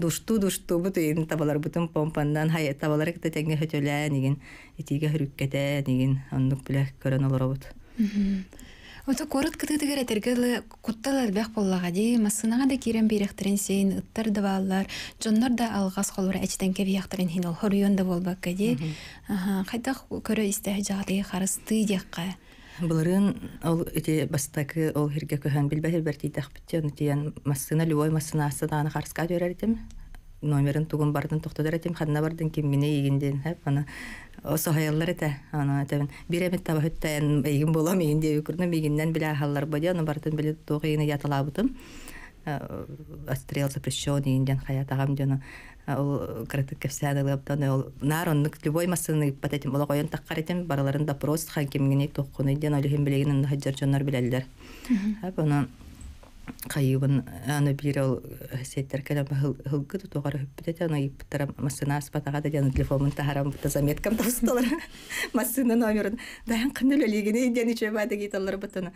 дусту дусту бу тыйын табалар бутун помпандан хай табалар кете теңге хөтөлә нигин итиге хүрүккете нигин андык биле көрөн олоробут Ото коротко тыдыгар этергелы кутталар бях боллага ди массынага да кирен берехтерин сейин ыттар да баалар жоннор да алгас колура эчтен кеби яхтерин хин ол хоруйон да болбакка ди кайта көрө истеһи жагыты харысты диякка Быларын ол ити бастакы ол хирге көһөн билбәһир бер тийтах биттен тиен массына любой массына асыдааны харска дөрәр итем. Номерын тугун бардын тоқтадар итем, хадна бардын ким мине игинден, һәп ана сахаяллар ите, ана тәбен бир әмит таба хөттәен бейгин болам игин дип күрне бигиннән билә халлар боди, аны бардын биле тогыны яталабытым. Э, Астрел запрещенный инден хаятагам дена. ул кратык кесәне лаптаны ул нарын любой массаны под этим бала гоен таккар итем бараларын да прост хан кимгене токкон иден алы хем билегенен җаннар беләләр. Хәп аны кайыбын э, аны бир ул сеттер кәлә хылгы тугары хып аны иптер массана аспатага да яны телефонын тагарам бит заметкам тустылар. Массана номерын даян кынылы легене иден ичәбәдә гитәләр бит аны.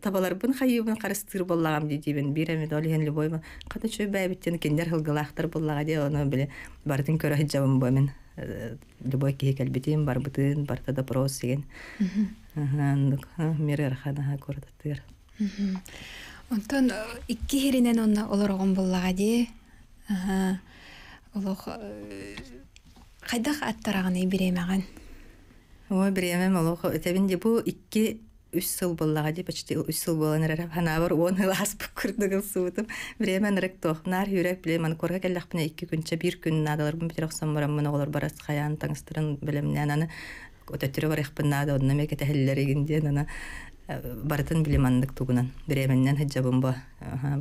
табалар табаларбын хайыбын карыстыр боллагам дидибин биремит олиен любоймун ката чөй бээбиттен кендер хылгылаахтар боллага де оны біле биле бардын көрө жабын боймун э, любой киһи кэлбитиин барбытын тада прос деген мир арханаха курдатыыр онтон икки хиринен онна олорогон боллага дии олох кайдах э, аттараганы биремеген о биремем олох э, тебинде бу икки үш сыл боллага үш почти үс сыл боланырара ханабар он ыл аспы күрдүгыл суутум времен рык хүрек біне күнче бир күн надаларбын барам соммараммын олар барас хаян таңстырын билемнен аны өтөтүрө барыхпын нада ана барытын билиманнык тугунан биременнен хаджабын ба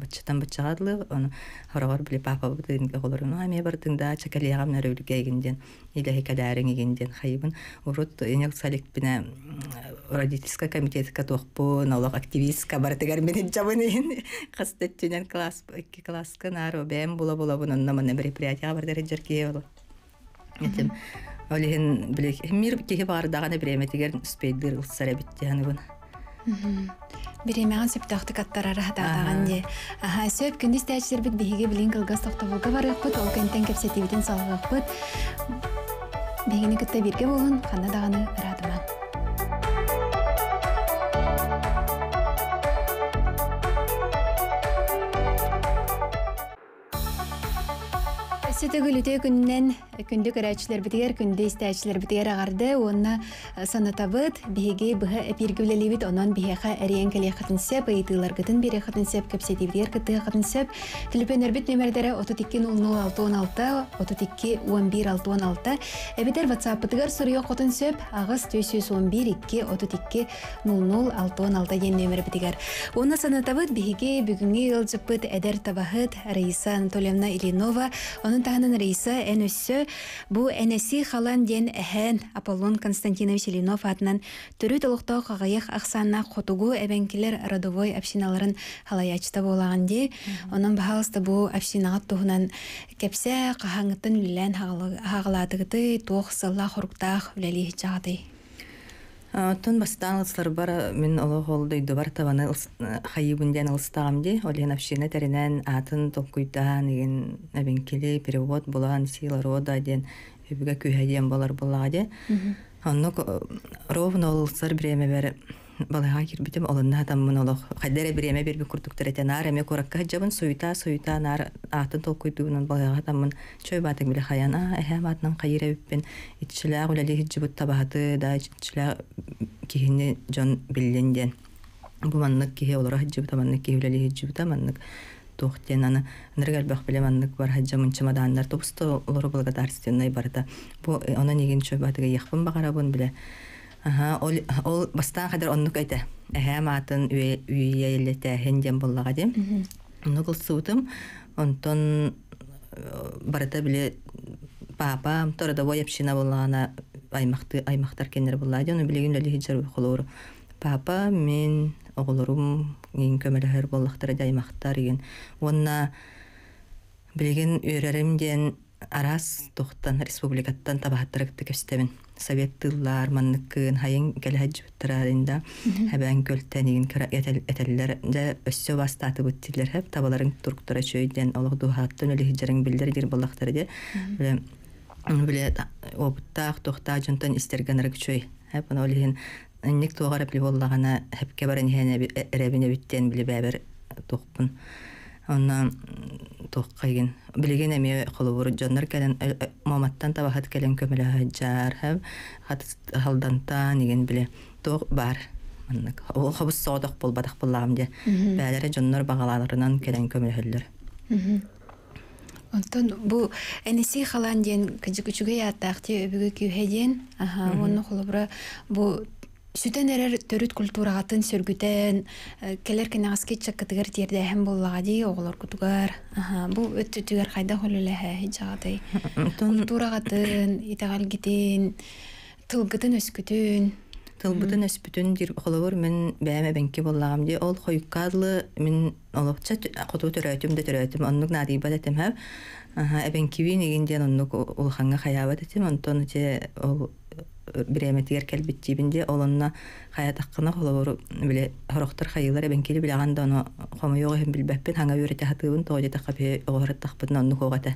баччатан баччагадылы он хорогор биле папа бытынга колорун аме бартын да чакалиягам нарөлгегинден илехи калаарыңигинден хайыбын урут энек салик бина родительская комитетка туохпу налог активистка бартыгар мен хаджабын ин кастеттүнен класс икки класска наро бэм була була бунун намана мероприятияга бардыр жаркие болу этим Олеген билек мир тихи бардагана биреметигер спейдир улсара битти аныбын. Беремәгән сөп тахты каттара атаган де. Аха, сөп күндіз тәҗсер біт биһиге билин кылгас тохта булга бар якут, ул кентен кепсе тибитен салга якут. Бигене кытта бирге Сөтігі үліте күнінен күнді көрәчілер бітігер, күнді істәчілер бітігер ағарды, онна э, санатабыт, беге бұғы әпергілелевіт, онан бігеға әрен кәле қатынсеп, айтылар күтін бере қатынсеп, көпсеті бігер күті қатынсеп, тіліпен әрбіт нөмірдері 32-06-16, 32-11-16, әбітер WhatsApp бітігер сұрыйо қатынсеп, ағыз 411-2-32-00-16 ден нөмір бітігер. Онна санатабыт, бігеге бүгінгі елжіпіт, әдер табахыт, Раиса Анатольевна Илинова, оның Ахтаһының рейсы Әнөсө бу Әнеси халан ден Эхен Аполлон Константинович Линов атынан төрү толықтау қағайық ақсанна қотугу әбәнкелер родовой әпшиналарын халайачты болаған де. Оның бағалысты бу әпшинаға тұғынан кепсе қағанғытын үлін үлін үлін үлін үлін үлін Оттон бастан ылслар бар, мен ұлы қолды үйді бар табаны э, хайыбынден ылстағам де, олен апшина тәрінен атын толкуйдан, еген әбенкелі перевод болаған, силар ода ден, өбігі күйәден болар болаға де. Онық э, ровно ылслар біреме бәрі балаға кирбитим олонна таммын олох хайдере биреме бирби курдуктар эте нар эме куракка жабын суйта суйта нар атын толкуйдуунун балаға таммын чөй баатың биле хаян а эхе баатынан кайыра үппин итчилаак улали жыбыт табаты да итчилаак кихини жон биллин диен бу маннык кихи олора хиджибута маннык кихи улали хиджибута маннык туохтен аны ныргалбах биле маннык бар хаджамын чемодандар тобусто олору благодарственный барда бу э, онон эгин чөй баатыга яхпын багарабын биле ол бастан қадар оннук айта эһэ маатын үйэллэтэһин диэн боллаға дем қылсы ұтым, онтон э, барыта биле папам торадовой община боллагана аймақты аймақтар кендер болла ден билигин лилихиджар холор папа мен оголорум ең көмелі боллахтар да аймактар иген уонна билигин үйрәрим диэн арас тохтан республикаттан табахаттарыкты совет тыллар маннык кын хайын келеге жүттерәндә хабан көлтәнин кара әтәлләр дә өссе вастаты бүттләр һәп табаларын турктыра чөйдән алыгы дуһаттан әле җирен белдер дир булдыктыр дә әле әле опта тохта җонтан истергәнәр кечөй һәп аны әле ник тугарып ли булдыгына һәпкә барын һәне әрәбене э, биттен биле бәбер э, тохпын Онна тоҡҡайын. Билеген әме ҡылы бурыт жандар кәлән э, э, Маматтан табахат кәлән көмәле һәҗәр һәм хат халдан та ниген биле. Тоҡ бар. Онна ул хабыс содоҡ бул бадах буллам дә. Бәләре жандар бағаларынан кәлән көмәле Онтан бу НС халандан кәҗүкүгә ятақ тә бүгүк һәҗен. Аһа, онны ҡылыбыра бу Сүтен әрер төрүт культурағатын сөргүтен, э, келер кені аске чаккытыгар терде әхім боллаға дей оғылар күтігар. Бұл өтті түгер қайда қолылы әхі жағадай. Культурағатын, итағалгетін, тылгытын өскүтін. Тылбытын өспүтін дир қолығыр мен бәме бәнке боллағам дей. Ол қойыққарлы мен олапча құты төрәтім де төрәтім. оннук нады ибад әтім әб. Әбәнкевин егенден оннук улханга қаябат әтім. Онтон ол бирәме кел бит тибинде олонна хаят кына холовор биле хорохтар хайылар бен кили биле ганда оно хомо һәм хим билбеппин ханга юрите хатыбын тоғыде тақап е оғырат тақпытна онны хоғата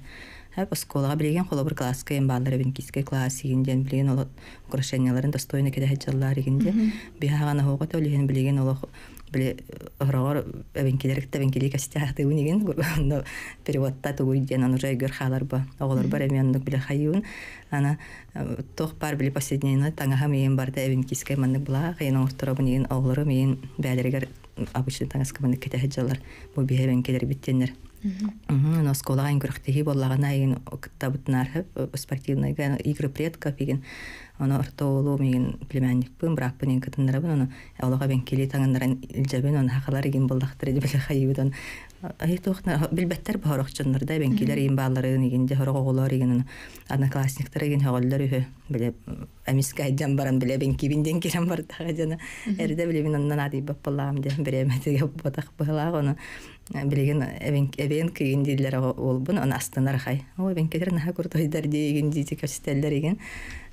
хаб осколаға билеген холовор класска ем балдар бен киске класс егенден билеген олот украшенияларын достойны кеда хачалар егенде биха ғана билеген олох біле Били ұрағар э, әбенкелерік э, тәбенкелек әсте ақтығын еген, переводта түгүйден аны жай гөр қалар ба, оғылар э, бар әмендік біле қайуын. Ана тоқ бар біле последнейіні таңаға мейін барды әбенкеске мәнік бұла, қайын оңырттыра бұн еген оғылары мейін бәлерігер абышын таңасқа мәнік кеті әжалар, бұл бе әбенкелер біттенлер. Но сколаған күріқтегі болағына еген кітабытын архып, спортивный игры предков еген, Оно ортоолу мен племянникпын, бракпын ен кытыннарабын, оно олоға бен келей таңыннарын илжабен, оны хақалар еген болдақтыр еді білі қайыбыд, он айты оқтынар, білбәттер бағарық да, бен келер ен бағалары еген, еген, жахорық оғылар еген, одноклассниктар еген, хоғалдар үйі, біле, әмеске айдан барам, біле, бен кебінден керем бардағы жана, әрді біле, мен оннан адый бап болағым, де, біреметеге ботақ бағылағы, оны э, билеген эбен киген дилер ол бұн астынар хай о эбен кетер наха курдойдар деген дити көстелдер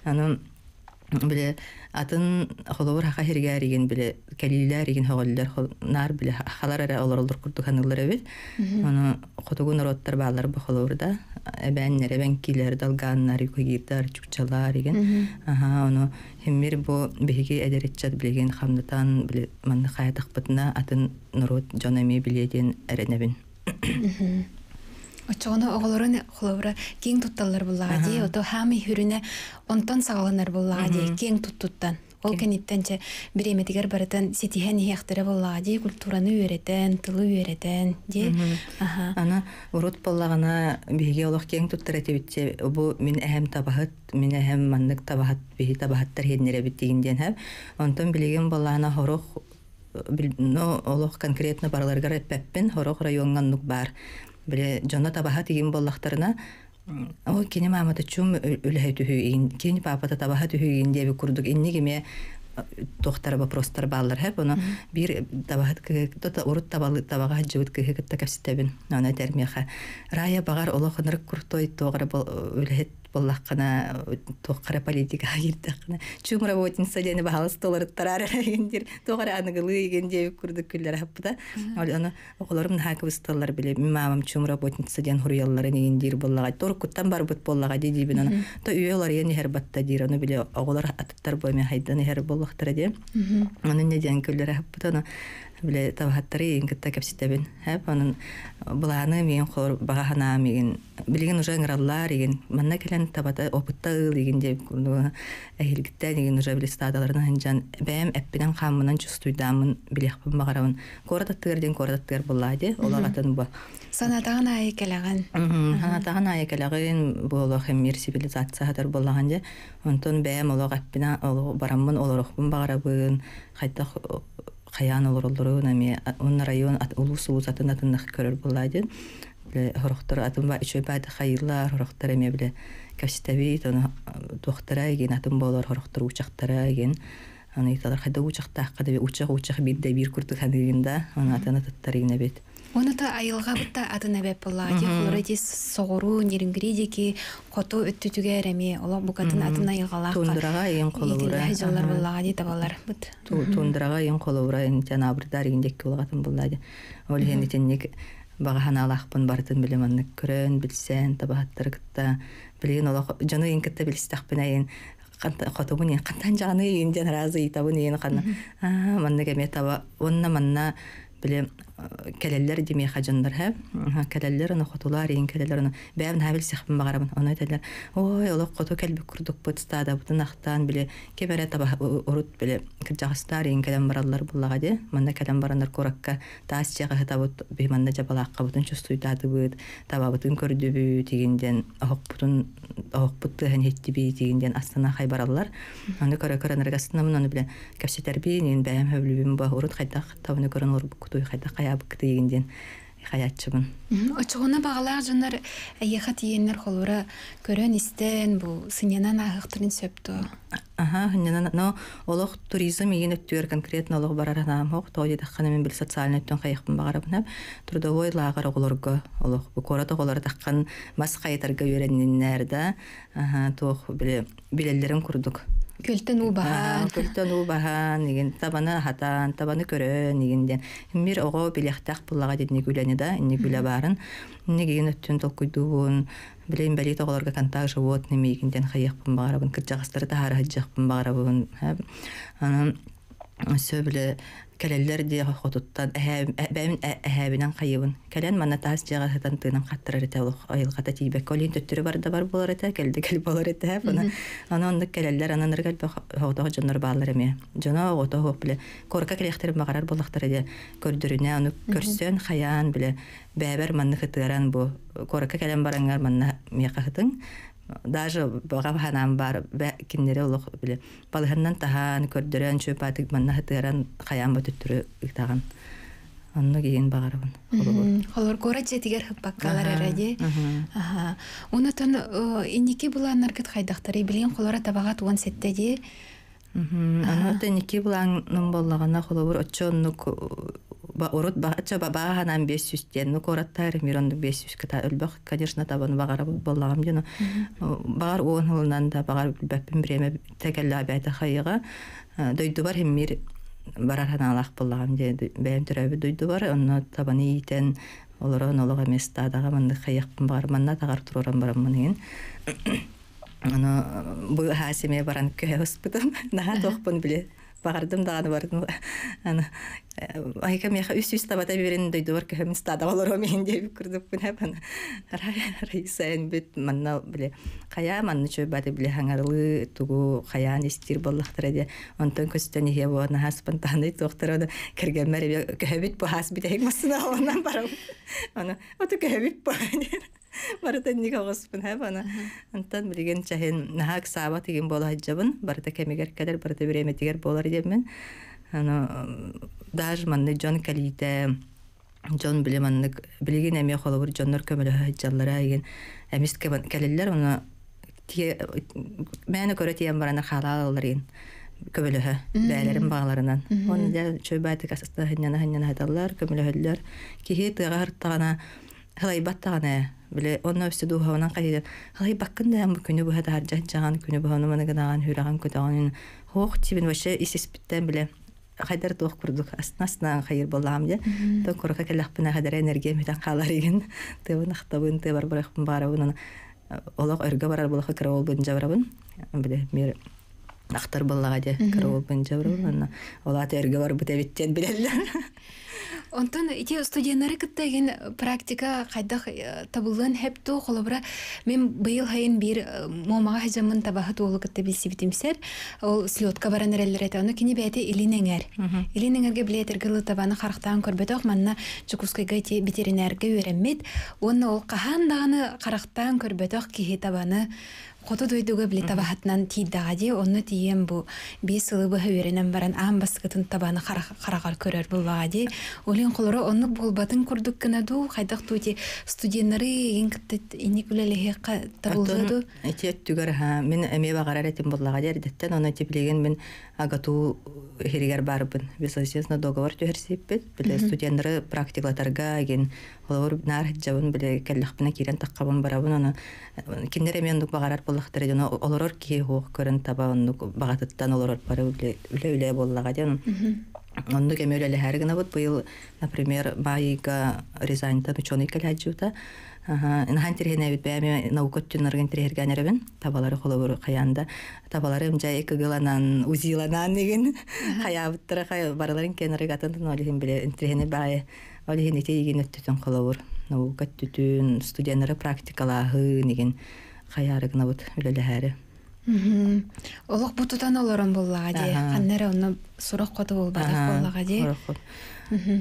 анан биле атын холовар хаха біле биле кәлиләриген хоголлар нар біле халар ара олорлар курдук ханылар бит аны хотугун роттар баалар бу холоварда эбәннер эбән килер далганнар юкигитар чукчалар иген аха аны хеммер бу беге эдеречат билеген хамдатан биле манны хаятык бытына атын нурот жанами биледен эренебин Очоно оголорун холобра кең тутталлар дей, ото хами хүрүне онтон сагаланар дей, кең туттуттан. Ол кенеттенче бир эметигер барытын сетиһен ихтыра дей, культураны үйрөтөн, тылы үйрөтөн, де. Ана урут боллагана биге олох кең туттар этебитте, бу мин эһем табахат, мин эһем маннык табахат, биһи табахаттар хеднере биттигинден һәм Онтон билеген боллагана хорох но олох конкретно барларга рәппәппен хорох районганнук бар. Бле жонна табаһа тигән баллахтарына о кине мамыта чум үлһә түһү ин кине папата табаһа түһү ин дибе курдык ин нигеме тохтар вопростар баллар һәп аны бер табаһат ки тота урут табалы табага җибит ки хәкәттә кәсәтәбен аны тәрмиха рая багар улы хәнрик куртой тогры бул үлһә буллахкана тоқыра политика айтыпкана чумра бойтын сөйлене баалыс толары тарар гендер тоғары аныгылы деген деп күрдік келер хапта ал аны оқуларым хакыбы столлар биле мамам чумра бойтын сөйлен хурыяллары деген дир буллага торып бар бит буллага деди бен аны то үйөлөр яны һәр батта дир аны биле оғлар атыптар боймен мен хайдан һәр буллахтыра де аны неден келер хапта хаппыда, биле табахаттары ингетте кепситебин хэп оның э, буланы мен қор багахана миген билген уже ыңыраллар иген манна келен табата опытта ыл иген деп эхилгиттен иген уже биле стадаларына ханжан бэм эппинен хамынан чувствуйдамын билехпин багарабын кордаттыгерден кордаттыгер буллади олагатын бу санатаган айкелаган санатаган айкелагын болох мир цивилизациядыр боллаган же онтон бэм олог эппина бараммын олорохпун багарабын хайта қаяны олороллору нами он район ат улус узатын атыннах көрөр булладин биле хорохтор атын ба үчөй бады хайыллар хорохтор эме биле кавситавит оны тохтара еген атын болор хорохтор учактара еген аны хайда учактаакка дебе учак учак бирде бир куртук хадыгында аны атана таттар егене Оны та айылға бұтта адына бәппілла. Де хлоридис соғыру, нерингридики, қоту үттүтіге әрәме. Ола бұқатын айылға айылғала. Туындыраға ең қолы бұра. Жолар боллаға де табалар. Туындыраға ең қолы бұра. Жана абырдар еңдек болғатын болады. Ол хенді теннек бағахан алақпын бартын білім анны көрін, білсен, табахаттар кітті. Білген ола жаны ең кітті білістақпен әйін хотубун ен кантан жаны ен жан разы итабун ен кана манна кеме таба онна манна билем кәлелләр деме хаҗандар һә кәлелләр аны хотулар ин кәлелләр аны бәвен хәбил сихбин багарабын аны әйтәләр ой олы хоту кәлби курдук бутста да бутын ахтан биле таба урут биле кирҗагыстар ин кәләм бараллар буллага ди менә кәләм бараннар коракка тас чага хата бут биманна жабалакка бутын чувствуй тады бут таба бутын көрдү бу тигенден охок бутын охок бутты һән хетти би тигенден астана хайбараллар аны көрә көрәнергә аны биле кәпсетәрби нин бәһәм һәвлүбин бахурут хайдак табыны көрән урбук туй хайдак хаябык дегенден хаятчыбын очугуна багалаак жандар эйеха тиеннер холура көрөн истен бу сыненан ахыктырын сөптө аха хынянан но олох туризм иген өттүөр конкретно олох барара наамок тоодидахана мен бил социальный өттөн хаякпын багарабына трудовой лагер оголорго олох бу кора тоголор дахкан мас кайтарга үйрениннер да аха туох биле билелерин курдук Көлтен убахан. Көлтен убахан деген табаны хатан, табаны көрөн деген ден. Мир ого билехтак буллага дедни күлени да, инни күле барын. Инни геген өттүн толкуйдуун бун. Билейин бәли тоголорга контакт животными ден хаях бун багарабын, кырчагастыры да хара хаҗах бун багарабын. Анан сөбілі кәлеллер де хотуттан бәмін әһәбінен қайыбын кәлен мана тас жағатан тыынан қаттырар ете олық айылғата түрі колин төттүрі барда бар болар ете кәлді кел болар ете бұны аны онды кәлеллер анан ыргал хоғдоғы жоннор баалар эме жона ото біле корка кілехтер бағарар болақтар де көрдүрүне аны көрсөн хаян біле бәбәр манны хытыран бу корка кәлен бараңар манна хытың даже бага бар киннере ұлық биле балыһаннан таһан көрдөрөн чөпатык манна хытыран хаян бөтүттүрү таган онно кийин багарабын холор гора жетигер хыппаккалар эреди аха онотон булан наркет хайдактар сеттеди Аны булан боллагана урут бахача баба ханан 500 тенну кораттар мирон 500 ката өлбөх конечно табан багара боллагам жана багар он хылынан да багар бәппин бреме тегелла бәйта хайыга э, дойду бар хем мир барар ханалах боллагам же бәйм төрөбү дойду бар онно табан ийтен олорон олога места дага мынды хайыкпын бар манна тагар туророн барам мынын аны э, бу хасиме баран көхөспүтүм наха тохпун биле бардым да аны бардым аны э, айка мяха үс үс табата берен бар көһөм стада ғой мен деп күрдүк буна бана райсаен бит біле қая кая манны чөбәде біле хаңарлы тугу каян истир боллактыр де онтон көстөн ие бу на хаспан таны тохтыр кірген кирген мәре бұл хас бит эк масына оннан барам аны оту көһөбит бу барыта ниге гыспын һәм аны антан билгән чәһен нәһак саба дигән була хаҗабын барыта кемегәр кәләр барыта бирәме дигәр булар дип мен аны даҗ менне җан калитә җан билемәнне билгән әмиә холы бер җаннар көмәле хаҗаллар әйгән әмиск кебен кәләләр аны тие мәне күрә тиен бар аны халалдыр ин көмәлеһе бәләрен багларынан аны да чөбәтик астында һәннәнә һәннәнә хаҗаллар көмәлеһәләр киһе тыгар тагына Һәй баттаны, биле онно өсө дуһаунан кадидер халай баккын да мы күнү буха таржа жаган күнү буха мана гадаган хүраган көтөгөн хох тибин вообще исеспиттен биле хайдар туох курдук астына астынан хайыр болам де то курка келахпына хайдар энергия метен калар иген тыбын ахтабын ты бар барахпын барабын олог өргө барар болоха кыра болбын жабырабын биле мир ахтар боллага де кыра болбын жабырабын анна олаты өргө барбыт эбиттен билеллер онтон ити студенарыкыттаген практика қайда э, табылын хеп ту холобра мен быйыл хайын бир э, момага хажамын табахы туолукытта билсибитимсер ол слетка баран эрелер эте ону кини бээти илинеңер илинеңерге билетер гылы табаны характаан көрбөтөх манна чукускайга ти ветеринарга үйренмет онна ол кахан даганы характаан көрбөтөх табаны Хоту дойдуга биле табахатнан тиддагади онны тиен бу бес ылыбы хөверенен баран аан баскытын табаны харагар көрөр буллагади. Улин холоро онны болбатын курдук кына ду хайдак тути студеннары ин кыттыт иник биле хекка табылды. Эти түгөр ха мен эме багарар этим буллагади эрдеттен оны типлеген мен агату херигер барбын. Бес естественно договор төһерсеппет. біле студеннары практиклатарга ген олар нар жабын біле келлахпына кирен таккабын барабын оны киндер мен дук багарар кыллахтар ден олорор ки хох көрүн таба оннук багатыттан олорор пары үле үле боллага ден оннук эми үлеле хәр генә бут быйыл например байга рязаньта ученый калячута Нахан тирхене бит бәме наука тюнарген тирхерген әрбен табалары холобур каянда табалары мжа эки гыланан узиланан деген каябыттыра кай бараларын кенерге атандын олихин биле тирхене бай олихин ите еген өттүтүн холобур наука түтүн студентлары практикалаһы деген хаярыгына вот үлеләһәре. олох бутутан олорон боллаға де, қаннары онно сұрақ коту болбадақ боллаға де.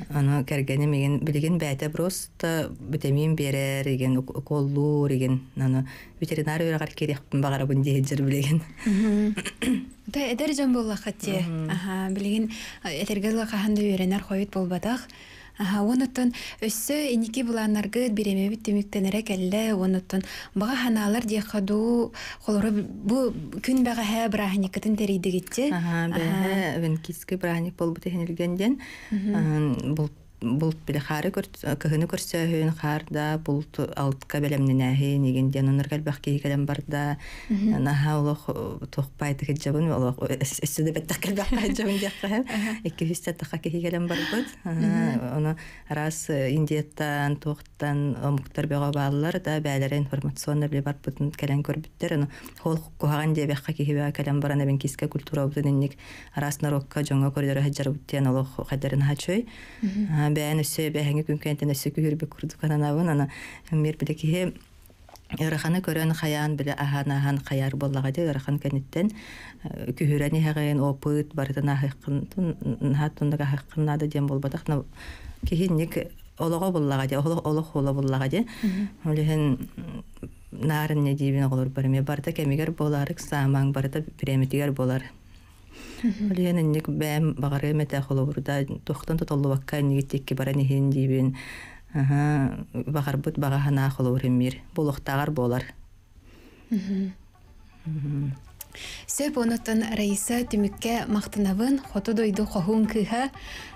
Аны кәргені меген білген бәте просто витамин берер, деген коллур, деген ана ветеринар өрағар керекпін бағара бұн дейін жир білеген. Та әдер жан боллаға де, білеген әдергілі ханда үйренер қойыт болбадақ. Аха онотон өссө иники буланнар гөт биреме бит темектен эрек элле онотон ханалар дия хаду колору бу күн бага ха ибрахим кетин териди гитче. Аха бен кискэ ибрахим болбу тегенилгенден бул биле хары көрт көһүнү көрсөһүн харда бул алтка белем менен аһи ниген ден нөргөл бахке келем барда ана халык э, тохпай тигән җавын алык э, эсене бит тәкәр бахтай җавын дияк ха ике хистә тәкәр келем бар бит аны рас э, индиятан тохтан омуктар бега балалар да бәйләр информацияны биле бар бит келен көр аны халык кугаган дия бахка кеге келем бар аны кискә культура бит нинек рас нарокка җөнгә көрләр хаҗар бит аны халык хачой бәән өсө бәһәңге күнкән бе курдук ана навын ана мир биле киһе Ярахана хаян биле ахана хан хаяр боллага ди ярахан кәнеттен э, күһүрәне хагын опыт бардына хаккын нахатында хаккына да дем болбадык на киһинник олого буллага ди олох олох хула буллага ди үлеген нарын не дибин олор бирме барда кемигер боларык саман барда премитигер болар Олеген инник бәм бағары мәтә холобурда тохтан тотоллы вакка инник бара нихин дибин. бағар бут баға хана холобур мир. Болоқтағар болар. Сөп онуттан Раиса түмікке мақтынавын, хоту дойду қоғын күйі,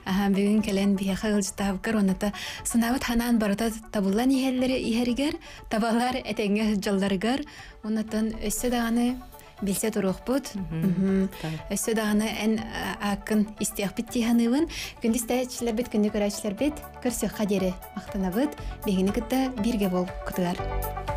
бүгін кәлен бияқа ғылжытавықыр оныта сынавыт ханан барыта табылан ехелері ехерігер, табалар әтенге жылдарығыр, онуттан өссе дағаны билсе турохпут өссө даганы эн акын истиахпит тиһаныбын күндүс тээчлербит күндү көрәчлербит көрсөхха дере мактанабыт бегини кытта бирге бол кытыгар